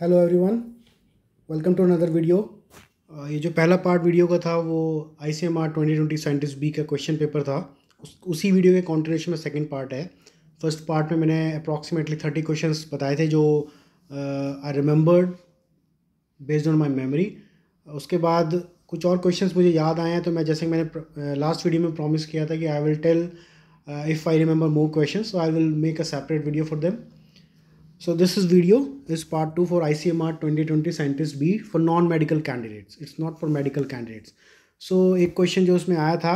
Hello everyone welcome to another video ये जो पहला पार्ट वीडियो का था वो I C M R twenty twenty scientist B का क्वेश्चन पेपर था उस उसी वीडियो के कॉन्टिन्यूशन में सेकंड पार्ट है फर्स्ट पार्ट में मैंने अप्रॉक्सीमेटली थर्टी क्वेश्चन बताए थे जो I remembered based on my memory उसके बाद कुछ और क्वेश्चंस मुझे याद आए हैं तो मैं जैसे मैंने लास्ट वीडियो uh, में प्रॉमिस किया था कि I will tell if I remember more question I will make a separate video for them So this is video is part 2 for ICMR 2020 scientist B for non-medical candidates. It's not for medical candidates. So एक question जो उसमें आया था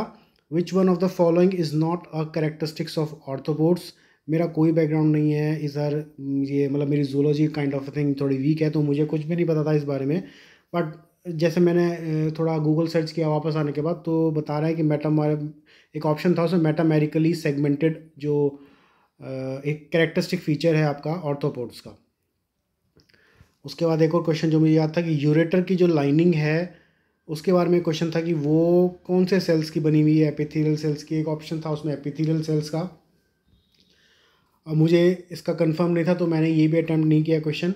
which one of the following is not a characteristics of orthopods मेरा कोई background नहीं है इधर ये मतलब मेरी जूलॉजी काइंड ऑफ थिंग थोड़ी वीक है तो मुझे कुछ भी नहीं पता था इस बारे में बट जैसे मैंने थोड़ा गूगल सर्च किया वापस आने के बाद तो बता रहा है कि मेटामार एक ऑप्शन था उसमें मेटामेरिकली सेगमेंटेड जो एक करेक्टरिस्टिक फीचर है आपका ऑर्थोपोड्स का उसके बाद एक और क्वेश्चन जो मुझे याद था कि यूरेटर की जो लाइनिंग है उसके बारे में क्वेश्चन था कि वो कौन से सेल्स की बनी हुई है एपिथीरियल सेल्स की एक ऑप्शन था उसमें एपिथीरियल सेल्स का और मुझे इसका कंफर्म नहीं था तो मैंने ये भी अटैम्प्ट नहीं किया क्वेश्चन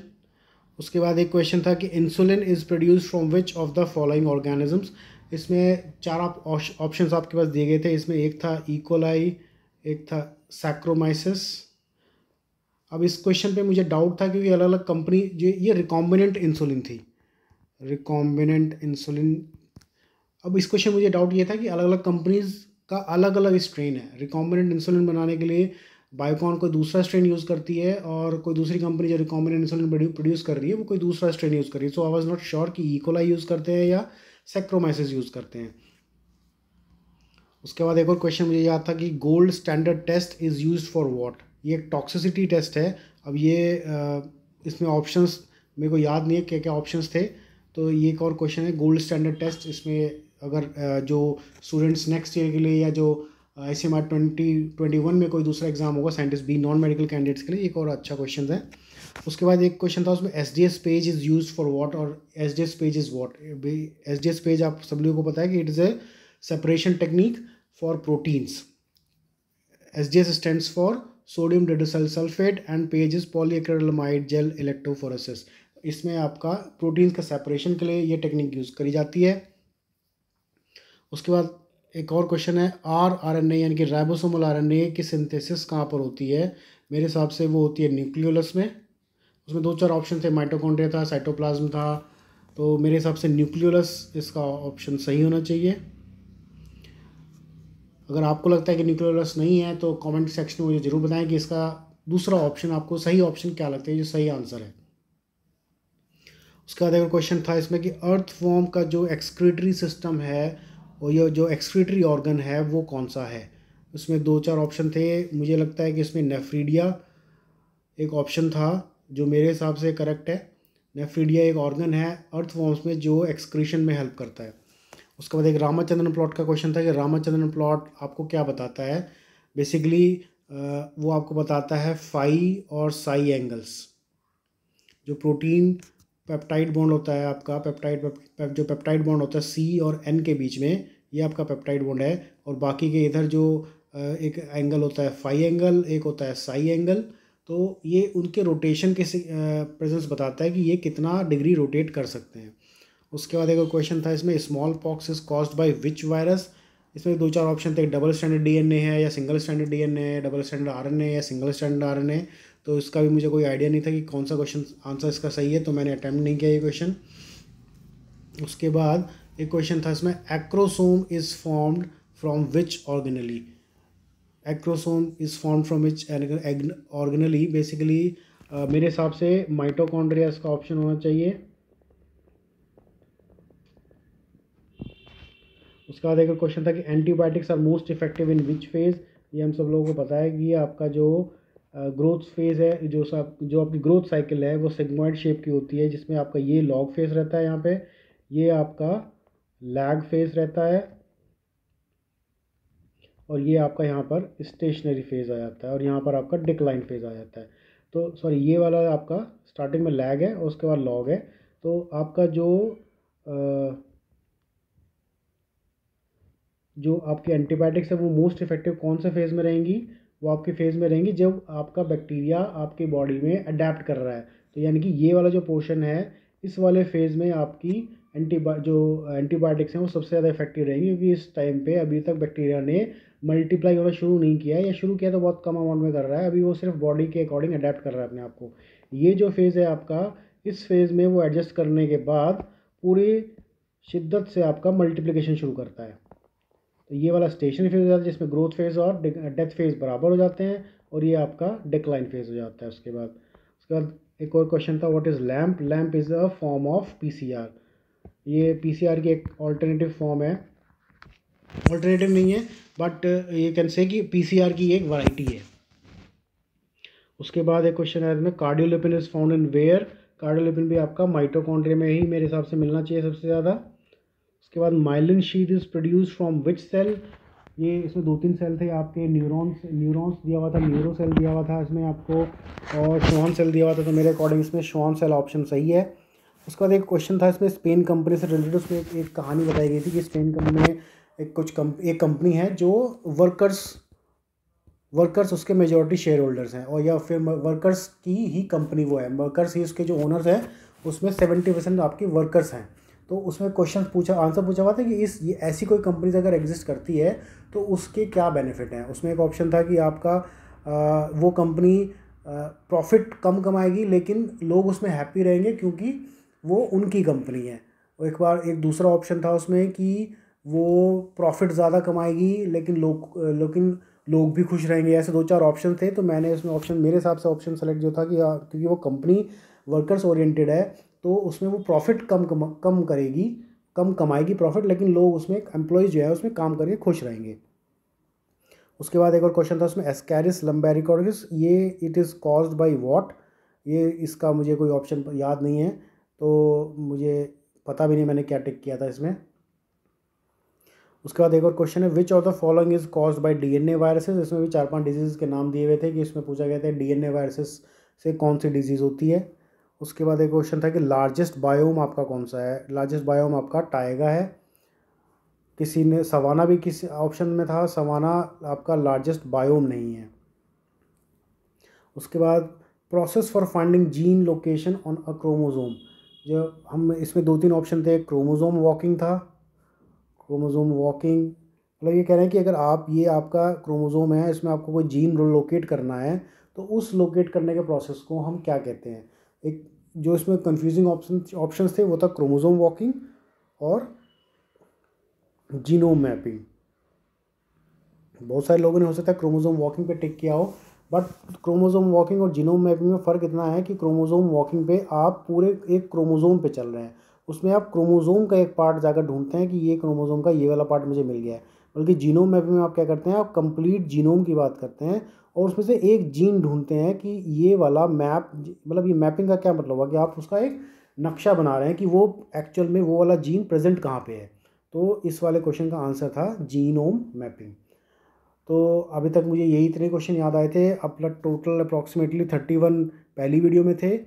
उसके बाद एक क्वेश्चन था कि insulin is produce from which of the following organisms इसमें चार ऑप्शन आप, आपके पास दिए गए थे इसमें एक था इकोलाई e. एक था सैक्रोमाइसिस अब इस क्वेश्चन पे मुझे डाउट था क्योंकि अलग अलग कंपनी जो ये रिकॉम्बिनेंट इंसुलिन थी रिकॉम्बिनेंट इंसुलिन अब इस क्वेश्चन मुझे डाउट ये था कि अलग अलग कंपनीज़ का अलग अलग स्ट्रेन है रिकॉम्बिनेंट इंसुलिन बनाने के लिए बायोकॉन कोई दूसरा स्ट्रेन यूज़ करती है और कोई दूसरी कंपनी जो रिकॉम्बिनेंट इंसुलिन प्रोड्यूस कर रही है वो कोई दूसरा स्ट्रेन यूज़ कर रही है so I was not sure कि ईकोला e. यूज़ करते हैं या सेक्रोमाइसिस यूज़ करते हैं उसके बाद एक और क्वेश्चन मुझे याद था कि gold standard test is use for what ये एक टॉक्सिसिटी टेस्ट है अब ये इसमें ऑप्शंस मेरे को याद नहीं है क्या क्या ऑप्शंस थे तो ये एक और क्वेश्चन है गोल्ड स्टैंडर्ड टेस्ट इसमें अगर जो स्टूडेंट्स नेक्स्ट ईयर के लिए या जो S M R twenty twenty one में कोई दूसरा एग्जाम होगा scientist B non medical candidates के लिए एक और अच्छा क्वेश्चन है उसके बाद एक क्वेश्चन था उसमें S D S page is use for what और S D S page is what S D S page आप सब लोगों को पता है कि it is a separation technique for proteins. SDS stands for sodium dedosyl sulfate and page is polyacrylamide gel electrophoresis. इसमें आपका प्रोटीन्स का सेपरेशन के लिए ये टेक्निक यूज़ करी जाती है उसके बाद एक और क्वेश्चन है आर आर एन ए यानी कि राइबोसोमल आर एन ए की सिंथेसिस कहाँ पर होती है मेरे हिसाब से वो होती है न्यूक्लियोलस में उसमें दो चार ऑप्शन थे माइटोकॉन्ड्रिया था साइटोप्लाज्म था तो मेरे हिसाब से न्यूक्लियोलस इसका ऑप्शन सही होना चाहिए अगर आपको लगता है कि न्यूक्लियर वेलर्स नहीं है तो कमेंट सेक्शन में मुझे ज़रूर बताएं कि इसका दूसरा ऑप्शन आपको सही ऑप्शन क्या लगता है जो सही आंसर है उसके बाद अगर क्वेश्चन था इसमें कि अर्थ फॉर्म का जो एक्सक्रीटरी सिस्टम है और यह जो एक्सक्रीटरी ऑर्गन है वो कौन सा है उसमें दो चार ऑप्शन थे मुझे लगता है कि इसमें नेफ्रीडिया एक ऑप्शन था जो मेरे हिसाब से करेक्ट है नेफ्रीडिया एक ऑर्गन है अर्थ फॉर्म्स में जो एक्सक्रीशन में हेल्प करता है उसके बाद एक रामाचंद्रन प्लॉट का क्वेश्चन था कि रामाचंद्रन प्लॉट आपको क्या बताता है बेसिकली वो आपको बताता है फाई और साई एंगल्स जो प्रोटीन पेप्टाइड बॉन्ड होता है आपका पेप्टाइड पेप, जो पेप्टाइड बॉन्ड होता है सी और एन के बीच में ये आपका पेप्टाइड बॉन्ड है और बाकी के इधर जो एक एंगल होता है फाई एंगल एक होता है साई एंगल तो ये उनके रोटेशन के प्रेजेंस बताता है कि ये कितना डिग्री रोटेट कर सकते हैं उसके बाद एक क्वेश्चन था इसमें smallpox is cause by which virus इसमें दो चार ऑप्शन थे डबल स्टैंडर्ड डीएनए है या सिंगल स्टैंडर्ड डीएनए है डबल स्टैंडर्ड आरएनए या सिंगल स्टैंडर्ड आरएनए तो इसका भी मुझे कोई आइडिया नहीं था कि कौन सा क्वेश्चन आंसर इसका सही है तो मैंने अटैम्प्ट नहीं किया ये क्वेश्चन उसके बाद एक क्वेश्चन था इसमें acrosome is formed from which organelle acrosome is form from which organelle basically मेरे हिसाब से माइटोकॉन्ड्रिया इसका ऑप्शन होना चाहिए उसका बाद एक क्वेश्चन था कि antibiotics are most effective in which phase ये हम सब लोगों को पता है कि आपका जो ग्रोथ फेज़ है जो सब जो आपकी ग्रोथ साइकिल है वो सिग्मॉइड शेप की होती है जिसमें आपका ये लॉग फेज़ रहता है यहाँ पे ये आपका लैग फेज़ रहता है और ये आपका यहाँ पर स्टेशनरी फेज़ आ जाता है और यहाँ पर आपका डिक्लाइन फेज़ आ जाता है तो सॉरी ये वाला आपका स्टार्टिंग में लैग है और उसके बाद लॉग है तो आपका जो आ, जो आपके एंटीबायोटिक्स है वो मोस्ट इफेक्टिव कौन से फेज़ में रहेंगी वो आपके फेज़ में रहेंगी जब आपका बैक्टीरिया आपके बॉडी में अडेप्ट कर रहा है तो यानी कि ये वाला जो पोर्शन है इस वाले फेज़ में आपकी एंटीबा जो एंटीबायोटिक्स हैं वो सबसे ज़्यादा इफेक्टिव रहेंगी क्योंकि इस टाइम पे अभी तक बैक्टीरिया ने मल्टीप्लाई होना शुरू नहीं किया है या शुरू किया तो बहुत कम अमाउंट में कर रहा है अभी वो सिर्फ बॉडी के अकॉर्डिंग अडेप्ट कर रहा है अपने आप को ये जो फेज़ है आपका इस फेज़ में वो एडजस्ट करने के बाद पूरी शिद्दत से आपका मल्टीप्लिकेशन शुरू करता है तो ये वाला स्टेशन फेज़ हो जाता है जिसमें ग्रोथ फेज़ और डेथ फेज़ बराबर हो जाते हैं और ये आपका डिक्लाइन फेज़ हो जाता है उसके बाद उसके बाद एक और क्वेश्चन था what is LAMP LAMP is a form of PCR ये पीसीआर की एक ऑल्टरनेटिव फॉर्म है ऑल्टरनेटिव नहीं है बट ये कैन से कि पीसीआर की एक वराइटी है उसके बाद एक क्वेश्चन आया इसमें cardiolipin is found in where cardiolipin भी आपका माइटोकॉन्ड्रिया में ही मेरे हिसाब से मिलना चाहिए सबसे ज़्यादा उसके बाद myelin sheath is produce from which cell ये इसमें दो तीन सेल थे आपके न्यूरॉन्स न्यूरॉन्स दिया हुआ था न्यूरो सेल दिया हुआ था इसमें आपको और शॉन सेल दिया हुआ था तो मेरे अकॉर्डिंग इसमें शॉन सेल ऑप्शन सही है उसके बाद एक क्वेश्चन था इसमें स्पेन कंपनी से रिलेटेड उसमें एक, एक कहानी बताई गई थी कि स्पेन कंपनी में एक कुछ कम एक कंपनी है जो वर्कर्स वर्कर्स उसके मेजोरिटी शेयर होल्डर्स हैं और या फिर वर्कर्स की ही कंपनी वो है वर्कर्स ही उसके जो ओनर्स हैं उसमें सेवेंटी परसेंट आपके वर्कर्स हैं तो उसमें क्वेश्चन पूछा आंसर पूछा हुआ था कि इस ये ऐसी कोई कंपनीज अगर एग्जिस्ट करती है तो उसके क्या बेनिफिट हैं उसमें एक ऑप्शन था कि आपका आ, वो कंपनी प्रॉफिट कम कमाएगी लेकिन लोग उसमें हैप्पी रहेंगे क्योंकि वो उनकी कंपनी है और एक बार एक दूसरा ऑप्शन था उसमें कि वो प्रॉफिट ज़्यादा कमाएगी लेकिन लोग लेकिन लोग भी खुश रहेंगे ऐसे दो चार ऑप्शन थे तो मैंने उसमें ऑप्शन मेरे हिसाब से ऑप्शन सेलेक्ट जो था कि हाँ, क्योंकि वो कंपनी वर्कर्स ओरिएंटेड है तो उसमें वो प्रॉफिट कम कम करेगी कम कमाएगी प्रॉफिट लेकिन लोग उसमें एम्प्लॉयज़ जो है उसमें काम करके खुश रहेंगे उसके बाद एक और क्वेश्चन था उसमें एस्कैरिस लम्बेरिकॉर्गिस ये it is caused by what ये इसका मुझे कोई ऑप्शन याद नहीं है तो मुझे पता भी नहीं मैंने क्या टिक किया था इसमें उसके बाद एक और क्वेश्चन है which of the following is cause by DNA viruses इसमें भी चार पांच डिजीज़ के नाम दिए हुए थे कि इसमें पूछा गया था डीएनए वायरसेस से कौन सी डिजीज़ होती है उसके बाद एक क्वेश्चन था कि लार्जेस्ट बायोम आपका कौन सा है लार्जेस्ट बायोम आपका टाइगा है किसी ने सवाना भी किसी ऑप्शन में था सवाना आपका लार्जेस्ट बायोम नहीं है उसके बाद process for finding gene location on a chromosome जो हम इसमें दो तीन ऑप्शन थे क्रोमोज़ोम वॉकिंग था क्रोमोज़ोम वॉकिंग मतलब ये कह रहे हैं कि अगर आप ये आपका क्रोमोज़ोम है इसमें आपको कोई जीन लोकेट करना है तो उस लोकेट करने के प्रोसेस को हम क्या कहते हैं एक जो इसमें कंफ्यूजिंग ऑप्शन ऑप्शन थे वो था क्रोमोजोम वॉकिंग और जीनोम मैपिंग बहुत सारे लोगों ने हो सकता है क्रोमोजोम वॉकिंग पे टिक किया हो बट क्रोमोजोम वॉकिंग और जीनोम मैपिंग में फ़र्क इतना है कि क्रोमोजोम वॉकिंग पे आप पूरे एक क्रोमोजोम पे चल रहे हैं उसमें आप क्रोमोजोम का एक पार्ट जाकर ढूंढते हैं कि ये क्रोमोजोम का ये वाला पार्ट मुझे मिल गया है बल्कि जीनोम मैपिंग में आप क्या करते हैं आप कंप्लीट जीनोम की बात करते हैं और उसमें से एक जीन ढूंढते हैं कि ये वाला मैप मतलब ये मैपिंग का क्या मतलब हुआ कि आप उसका एक नक्शा बना रहे हैं कि वो एक्चुअल में वो वाला जीन प्रेजेंट कहाँ पे है तो इस वाले क्वेश्चन का आंसर था जीनोम मैपिंग तो अभी तक मुझे यही इतने क्वेश्चन याद आए थे अपना टोटल अप्रॉक्सीमेटली थर्टी वन पहली वीडियो में थे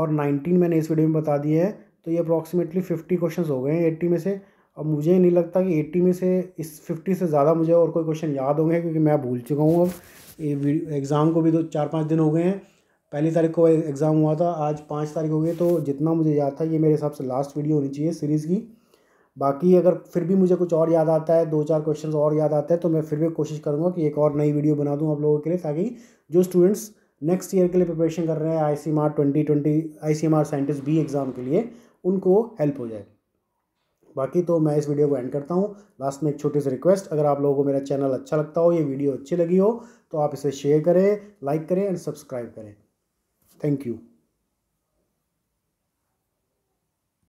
और नाइनटीन मैंने इस वीडियो में बता दिए हैं तो ये अप्रॉक्सीमेटली फिफ्टी क्वेश्चन हो गए हैं एट्टी में से अब मुझे नहीं लगता कि एट्टी में से इस फिफ्टी से ज़्यादा मुझे और कोई क्वेश्चन याद होंगे क्योंकि मैं भूल चुका हूँ अब एग्ज़ाम को भी दो चार पाँच दिन हो गए हैं पहली तारीख को एग्ज़ाम हुआ था आज पाँच तारीख हो गई तो जितना मुझे याद था ये मेरे हिसाब से लास्ट वीडियो होनी चाहिए सीरीज़ की बाकी अगर फिर भी मुझे कुछ और याद आता है दो चार क्वेश्चंस और याद आते हैं तो मैं फिर भी कोशिश करूँगा कि एक और नई वीडियो बना दूँ आप लोगों के लिए ताकि जो स्टूडेंट्स नेक्स्ट ईयर के लिए प्रिपरेशन कर रहे हैं I C M R twenty twenty I C M R scientist B exam के लिए उनको हेल्प हो जाए बाकी तो मैं इस वीडियो को एंड करता हूँ लास्ट में एक छोटी सी रिक्वेस्ट अगर आप लोगों को मेरा चैनल अच्छा लगता हो ये वीडियो अच्छी लगी हो तो आप इसे शेयर करें लाइक करें एंड सब्सक्राइब करें थैंक यू